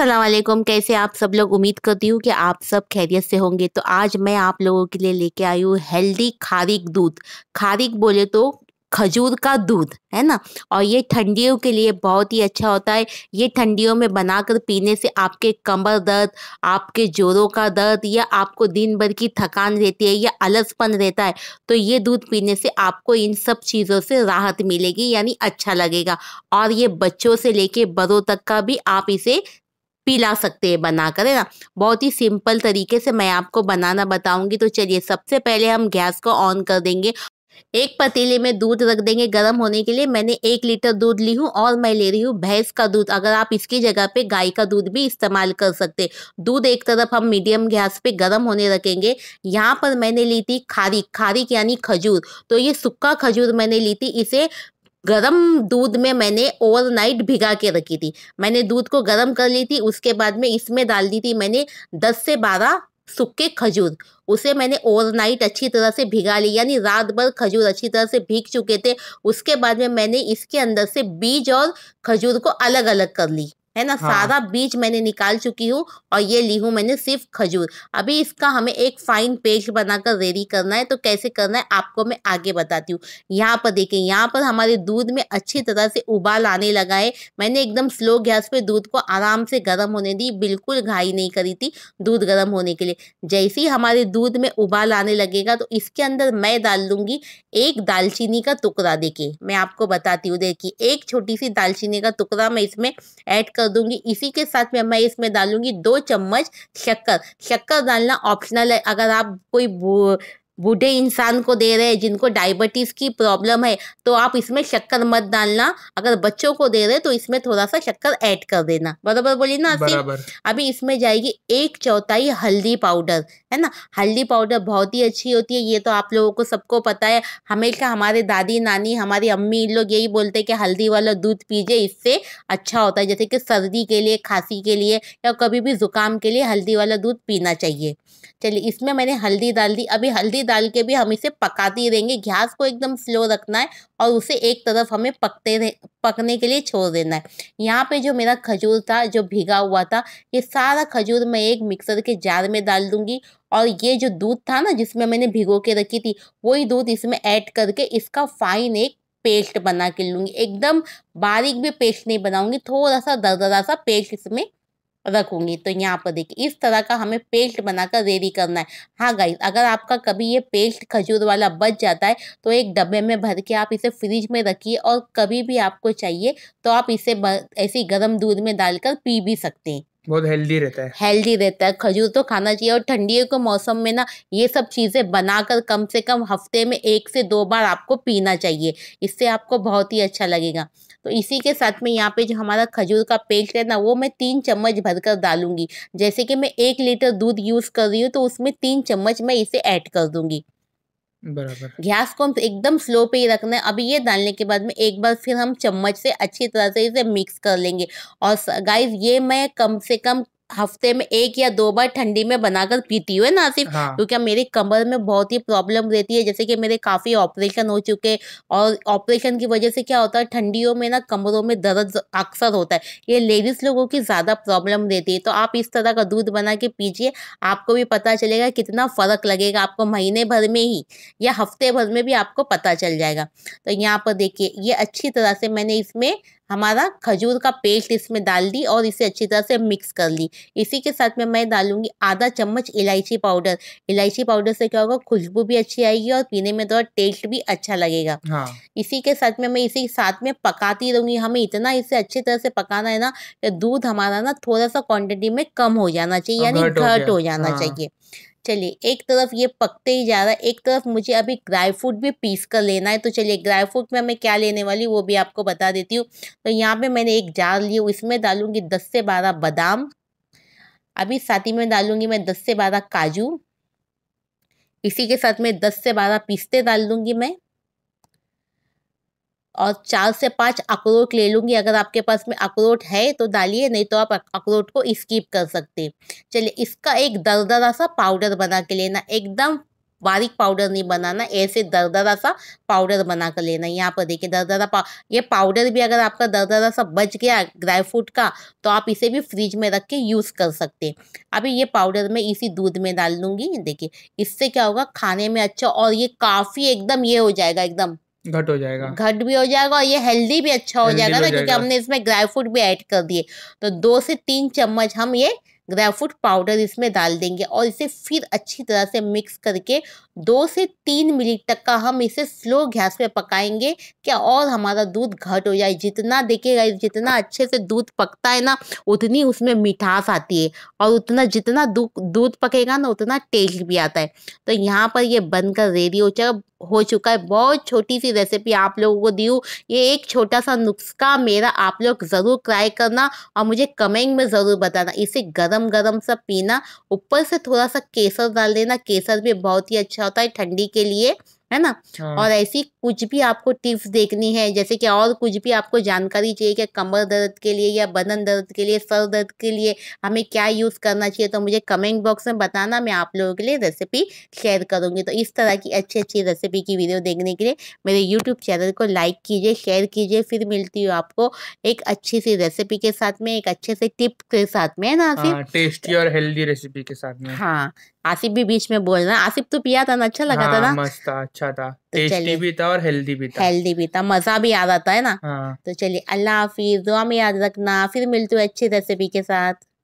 असलम कैसे आप सब लोग उम्मीद करती हूँ कि आप सब खैरियत से होंगे तो आज मैं आप लोगों के लिए लेके आई हूँ हेल्दी खारिक दूध खारिक बोले तो खजूर का दूध है ना और ये ठंडियों के लिए बहुत ही अच्छा होता है ये ठंडियों में बनाकर पीने से आपके कमर दर्द आपके जोड़ों का दर्द या आपको दिन भर की थकान रहती है या अलसपन रहता है तो ये दूध पीने से आपको इन सब चीज़ों से राहत मिलेगी यानी अच्छा लगेगा और ये बच्चों से लेके बड़ों तक का भी आप इसे पिला सकते हैं बना कर है ना बहुत ही सिंपल तरीके से मैं आपको बनाना बताऊंगी तो चलिए सबसे पहले हम गैस को ऑन कर देंगे एक पतीले में दूध रख देंगे गर्म होने के लिए मैंने एक लीटर दूध ली हूँ और मैं ले रही हूँ भैंस का दूध अगर आप इसकी जगह पे गाय का दूध भी इस्तेमाल कर सकते दूध एक तरफ हम मीडियम गैस पे गर्म होने रखेंगे यहाँ पर मैंने ली थी खारिक खारिक यानी खजूर तो ये सूखा खजूर मैंने ली थी इसे गर्म दूध में मैंने ओवरनाइट भिगा के रखी थी मैंने दूध को गर्म कर ली थी उसके बाद में इसमें डाल दी थी मैंने दस से बारह सूखे खजूर उसे मैंने ओवरनाइट अच्छी तरह से भिगा ली यानी रात भर खजूर अच्छी तरह से भीग चुके थे उसके बाद में मैंने इसके अंदर से बीज और खजूर को अलग अलग कर ली है ना हाँ। सारा बीज मैंने निकाल चुकी हूँ और ये ली हूँ मैंने सिर्फ खजूर अभी इसका हमें एक फाइन पेस्ट बनाकर रेडी करना है तो कैसे करना है आपको मैं आगे बताती हूँ यहाँ पर देखें यहाँ पर हमारे दूध में अच्छी तरह से उबाल आने लगा है मैंने एकदम स्लो गैस पर दूध को आराम से गर्म होने दी बिल्कुल घाई नहीं करी थी दूध गर्म होने के लिए जैसे ही हमारे दूध में उबाल आने लगेगा तो इसके अंदर मैं डाल दूंगी एक दालचीनी का टुकड़ा देखे मैं आपको बताती हूँ देखिए एक छोटी सी दालचीनी का टुकड़ा मैं इसमें ऐड कर कर दूंगी इसी के साथ में मैं इसमें डालूंगी दो चम्मच शक्कर शक्कर डालना ऑप्शनल है अगर आप कोई बूढ़े इंसान को दे रहे हैं जिनको डायबिटीज़ की प्रॉब्लम है तो आप इसमें शक्कर मत डालना अगर बच्चों को दे रहे तो इसमें थोड़ा सा शक्कर ऐड कर देना बराबर बोलिए ना बराबर अभी इसमें जाएगी एक चौथाई हल्दी पाउडर है ना हल्दी पाउडर बहुत ही अच्छी होती है ये तो आप लोगों को सबको पता है हमेशा हमारे दादी नानी हमारी अम्मी इन लोग यही बोलते हैं कि हल्दी वाला दूध पीजिए इससे अच्छा होता है जैसे कि सर्दी के लिए खांसी के लिए या कभी भी ज़ुकाम के लिए हल्दी वाला दूध पीना चाहिए चलिए इसमें मैंने हल्दी डाल दी अभी हल्दी डाल के भी हम इसे पकाते रहेंगे घास को एकदम स्लो रखना है और उसे एक तरफ हमें पकते पकने के लिए छोड़ देना है यहाँ पे जो मेरा खजूर था जो भीगा हुआ था ये सारा खजूर मैं एक मिक्सर के जार में डाल दूंगी और ये जो दूध था ना जिसमें मैंने भिगो के रखी थी वही दूध इसमें ऐड करके इसका फाइन एक पेस्ट बना के लूँगी एकदम बारीक भी पेस्ट नहीं बनाऊँगी थोड़ा सा दरदरा सा पेस्ट इसमें रखूंगी तो यहाँ पर देखिए इस तरह का हमें पेस्ट बनाकर रेडी करना है हाँ गाइस अगर आपका कभी ये पेस्ट खजूर वाला बच जाता है तो एक डब्बे में भर के आप इसे फ्रिज में रखिए और कभी भी आपको चाहिए तो आप इसे ऐसी गर्म दूध में डालकर पी भी सकते हैं बहुत हेल्दी रहता है हेल्दी रहता है खजूर तो खाना चाहिए और ठंडियों के मौसम में ना ये सब चीज़ें बनाकर कम से कम हफ्ते में एक से दो बार आपको पीना चाहिए इससे आपको बहुत ही अच्छा लगेगा तो इसी के साथ में यहाँ पे जो हमारा खजूर का पेस्ट है ना वो मैं तीन चम्मच भरकर डालूंगी जैसे कि मैं एक लीटर दूध यूज़ कर रही हूँ तो उसमें तीन चम्मच मैं इसे ऐड कर दूंगी बराबर गैस को हम एकदम स्लो पे ही रखना है अभी ये डालने के बाद में एक बार फिर हम चम्मच से अच्छी तरह से इसे मिक्स कर लेंगे और गाइस ये मैं कम से कम हफ्ते में एक या दो बार ठंडी में बनाकर पीती हुए ना सिर्फ हाँ। क्योंकि मेरी कमर में बहुत ही प्रॉब्लम रहती है जैसे कि मेरे काफ़ी ऑपरेशन हो चुके और ऑपरेशन की वजह से क्या होता है ठंडियों में ना कमरों में दर्द अक्सर होता है ये लेडीज़ लोगों की ज़्यादा प्रॉब्लम रहती है तो आप इस तरह का दूध बना के पीजिए आपको भी पता चलेगा कितना फ़र्क लगेगा आपको महीने भर में ही या हफ्ते भर में भी आपको पता चल जाएगा तो यहाँ पर देखिए ये अच्छी तरह से मैंने इसमें हमारा खजूर का पेस्ट इसमें डाल दी और इसे अच्छी तरह से मिक्स कर ली इसी के साथ में मैं डालूंगी आधा चम्मच इलायची पाउडर इलायची पाउडर से क्या होगा खुशबू भी अच्छी आएगी और पीने में थोड़ा टेस्ट भी अच्छा लगेगा हाँ। इसी के साथ में मैं इसी साथ में पकाती रहूंगी हमें इतना इसे अच्छी तरह से पकाना है ना कि दूध हमारा ना थोड़ा सा क्वान्टिटी में कम हो जाना चाहिए यानी घट हो जाना हाँ। चाहिए चलिए एक तरफ ये पकते ही जा रहा है एक तरफ मुझे अभी ड्राई फ्रूट भी पीस कर लेना है तो चलिए ड्राई फ्रूट में मैं क्या लेने वाली वो भी आपको बता देती हूँ तो यहाँ पे मैंने एक जार लिए उसमें डालूँगी दस से बारह बादाम अभी साथ ही में डालूंगी मैं दस से बारह काजू इसी के साथ में दस से बारह पिस्ते डाल दूँगी मैं और चार से पाँच अखरोट ले लूँगी अगर आपके पास में अखरोट है तो डालिए नहीं तो आप अखरोट को स्कीप कर सकते चलिए इसका एक दरदरा सा पाउडर बना के लेना एकदम बारीक पाउडर नहीं बनाना ऐसे दरदरा सा पाउडर बना कर लेना यहाँ पर देखिए दरदरा पा ये पाउडर भी अगर आपका दरदरा सा बच गया ड्राई फ्रूट का तो आप इसे भी फ्रिज में रख के यूज़ कर सकते अभी ये पाउडर मैं इसी दूध में डाल लूँगी देखिए इससे क्या होगा खाने में अच्छा और ये काफ़ी एकदम ये हो जाएगा एकदम घट हो जाएगा घट भी हो जाएगा और ये हेल्दी भी अच्छा हो जाएगा ना क्योंकि हमने इसमें ग्राई फ्रूट भी ऐड कर दिए तो दो से तीन चम्मच हम ये ड्राई फ्रूट पाउडर इसमें डाल देंगे और इसे फिर अच्छी तरह से मिक्स करके दो से तीन मिनट तक का हम इसे स्लो गैस पे पकाएंगे क्या और हमारा दूध घट हो जाए जितना देखिएगा जितना अच्छे से दूध पकता है ना उतनी उसमें मिठास आती है और उतना जितना दूध पकेगा ना उतना टेस्ट भी आता है तो यहाँ पर ये बनकर रेडी हो जाएगा हो चुका है बहुत छोटी सी रेसिपी आप लोगों को दी हूँ ये एक छोटा सा नुस्खा मेरा आप लोग ज़रूर ट्राई करना और मुझे कमेंट में ज़रूर बताना इसे गरम गरम सा पीना ऊपर से थोड़ा सा केसर डाल देना केसर भी बहुत ही अच्छा होता है ठंडी के लिए है ना हाँ। और ऐसी कुछ भी आपको टिप्स देखनी है जैसे कि और कुछ भी आपको जानकारी चाहिए कि कमर दर्द के लिए या बदन दर्द के लिए सर दर्द के लिए हमें क्या यूज़ करना चाहिए तो मुझे कमेंट बॉक्स में बताना मैं आप लोगों के लिए रेसिपी शेयर करूँगी तो इस तरह की अच्छी अच्छी रेसिपी की वीडियो देखने के लिए मेरे यूट्यूब चैनल को लाइक कीजिए शेयर कीजिए फिर मिलती हूँ आपको एक अच्छी सी रेसिपी के साथ में एक अच्छे से टिप के साथ में है ना आसिफ टेस्टी हाँ, और हेल्दी रेसिपी के साथ में हाँ आसिफ भी बीच में बोल रहा है आसिफ तो पिया था ना अच्छा लगा था हाँ, ना अच्छा अच्छा था टेस्टी भी था और हेल्दी भी था हेल्दी भी था मजा भी याद आता है ना हाँ। तो चलिए अल्लाह हाफिज दुआ में याद रखना फिर मिलते हुए अच्छी रेसिपी के साथ